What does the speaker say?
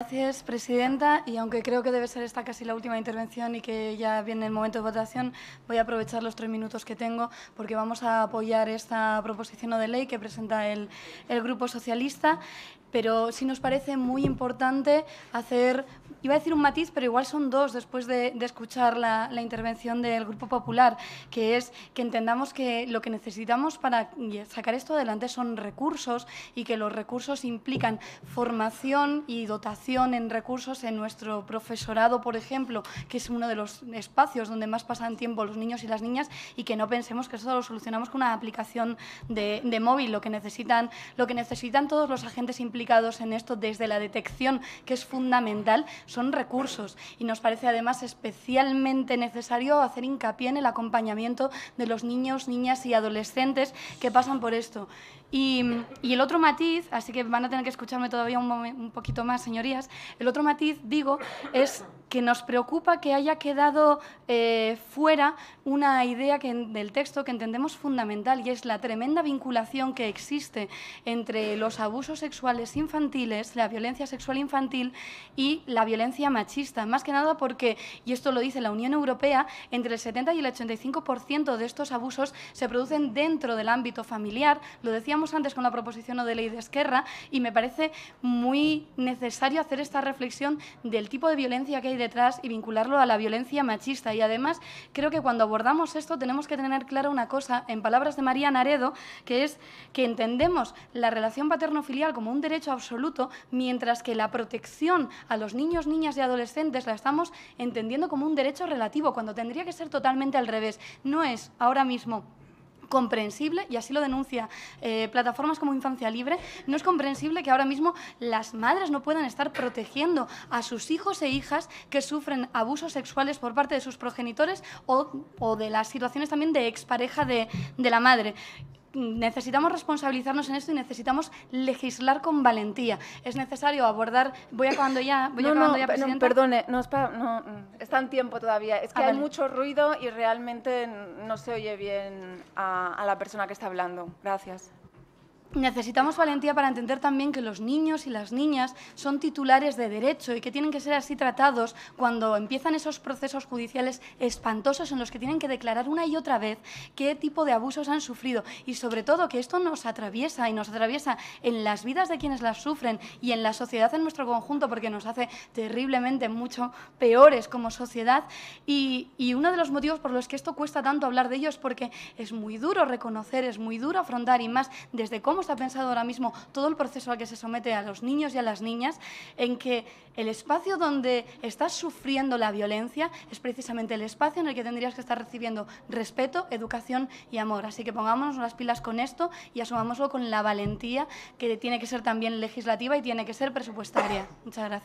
Gracias, presidenta. Y aunque creo que debe ser esta casi la última intervención y que ya viene el momento de votación, voy a aprovechar los tres minutos que tengo porque vamos a apoyar esta proposición de ley que presenta el, Grupo Socialista. Pero sí nos parece muy importante hacer, iba a decir un matiz, pero igual son dos después de, escuchar la, intervención del Grupo Popular, que es que entendamos que lo que necesitamos para sacar esto adelante son recursos y que los recursos implican formación y dotación en recursos en nuestro profesorado, por ejemplo, que es uno de los espacios donde más pasan tiempo los niños y las niñas y que no pensemos que eso lo solucionamos con una aplicación de, móvil, lo que necesitan, lo que necesitan todos los agentes implicados en esto desde la detección, que es fundamental, son recursos y nos parece además especialmente necesario hacer hincapié en el acompañamiento de los niños, niñas y adolescentes que pasan por esto. Y, el otro matiz, así que van a tener que escucharme todavía un, un poquito más, señorías, el otro matiz, digo, es que nos preocupa que haya quedado eh, fuera una idea que, del texto que entendemos fundamental y es la tremenda vinculación que existe entre los abusos sexuales infantiles, la violencia sexual infantil y la violencia machista. Más que nada porque, y esto lo dice la Unión Europea, entre el 70 y el 85% de estos abusos se producen dentro del ámbito familiar. Lo decíamos antes con la proposición de ley de Esquerra y me parece muy necesario hacer esta reflexión del tipo de violencia que hay detrás y vincularlo a la violencia machista. Y además, creo que cuando abordamos esto tenemos que tener clara una cosa, en palabras de María Naredo, que es que entendemos la relación paterno-filial como un derecho absoluto, mientras que la protección a los niños, niñas y adolescentes la estamos entendiendo como un derecho relativo, cuando tendría que ser totalmente al revés. No es ahora mismo comprensible, y así lo denuncia eh, plataformas como Infancia Libre, no es comprensible que ahora mismo las madres no puedan estar protegiendo a sus hijos e hijas que sufren abusos sexuales por parte de sus progenitores o, de las situaciones también de expareja de, de la madre necesitamos responsabilizarnos en esto y necesitamos legislar con valentía. Es necesario abordar. Voy acabando ya, voy no, acabando no, ya, perdone, está, en tiempo todavía. Es ah, que hay mucho ruido y realmente no se oye bien a la persona que está hablando. Gracias. Necesitamos valentía para entender también que los niños y las niñas son titulares de derecho y que tienen que ser así tratados cuando empiezan esos procesos judiciales espantosos en los que tienen que declarar una y otra vez qué tipo de abusos han sufrido y sobre todo que esto nos atraviesa y nos atraviesa en las vidas de quienes las sufren y en la sociedad en nuestro conjunto porque nos hace terriblemente mucho peores como sociedad y, y uno de los motivos por los que esto cuesta tanto hablar de ello es porque es muy duro reconocer, es muy duro afrontar y más desde cómo ha pensado ahora mismo todo el proceso al que se somete a los niños y a las niñas, en que el espacio donde estás sufriendo la violencia es precisamente el espacio en el que tendrías que estar recibiendo respeto, educación y amor. Así que pongámonos las pilas con esto y asumámoslo con la valentía que tiene que ser también legislativa y tiene que ser presupuestaria. Muchas gracias.